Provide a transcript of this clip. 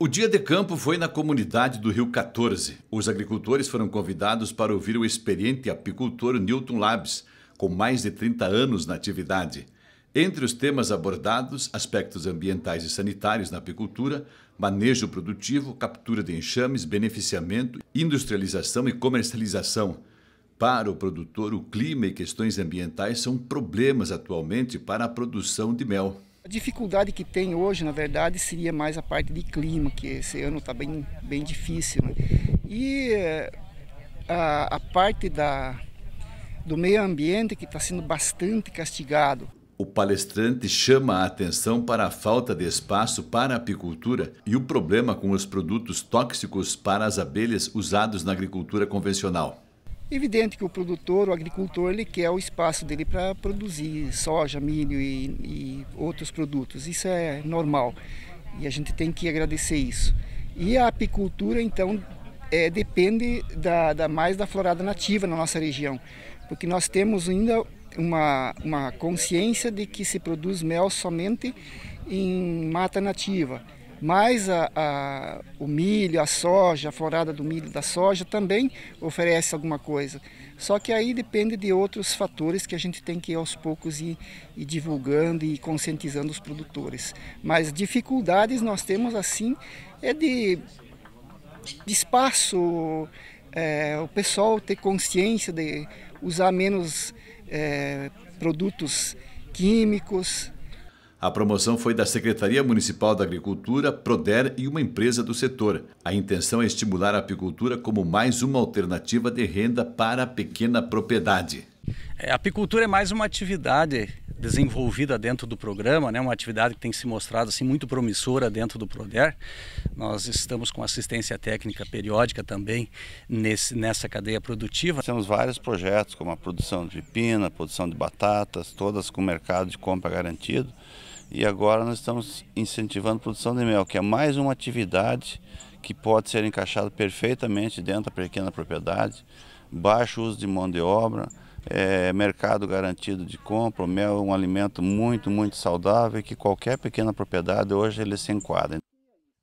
O dia de campo foi na comunidade do Rio 14. Os agricultores foram convidados para ouvir o experiente apicultor Newton Labs, com mais de 30 anos na atividade. Entre os temas abordados, aspectos ambientais e sanitários na apicultura, manejo produtivo, captura de enxames, beneficiamento, industrialização e comercialização. Para o produtor, o clima e questões ambientais são problemas atualmente para a produção de mel. A dificuldade que tem hoje, na verdade, seria mais a parte de clima, que esse ano está bem, bem difícil. Né? E eh, a, a parte da, do meio ambiente que está sendo bastante castigado. O palestrante chama a atenção para a falta de espaço para a apicultura e o problema com os produtos tóxicos para as abelhas usados na agricultura convencional. Evidente que o produtor, o agricultor, ele quer o espaço dele para produzir soja, milho e, e, outros produtos. Isso é normal e a gente tem que agradecer isso. E a apicultura, então, é, depende da, da, mais da florada nativa na nossa região, porque nós temos ainda uma, uma consciência de que se produz mel somente em mata nativa mas a, a, o milho, a soja, a florada do milho da soja também oferece alguma coisa. Só que aí depende de outros fatores que a gente tem que ir aos poucos e divulgando e conscientizando os produtores. Mas dificuldades nós temos assim é de, de espaço, é, o pessoal ter consciência de usar menos é, produtos químicos, a promoção foi da Secretaria Municipal da Agricultura, Proder e uma empresa do setor. A intenção é estimular a apicultura como mais uma alternativa de renda para a pequena propriedade. É, a apicultura é mais uma atividade desenvolvida dentro do programa, né, uma atividade que tem se mostrado assim muito promissora dentro do Proder. Nós estamos com assistência técnica periódica também nesse, nessa cadeia produtiva. Temos vários projetos, como a produção de pepina, produção de batatas, todas com mercado de compra garantido. E agora nós estamos incentivando a produção de mel, que é mais uma atividade que pode ser encaixada perfeitamente dentro da pequena propriedade, baixo uso de mão de obra, é, mercado garantido de compra, o mel é um alimento muito, muito saudável que qualquer pequena propriedade hoje ele se enquadra.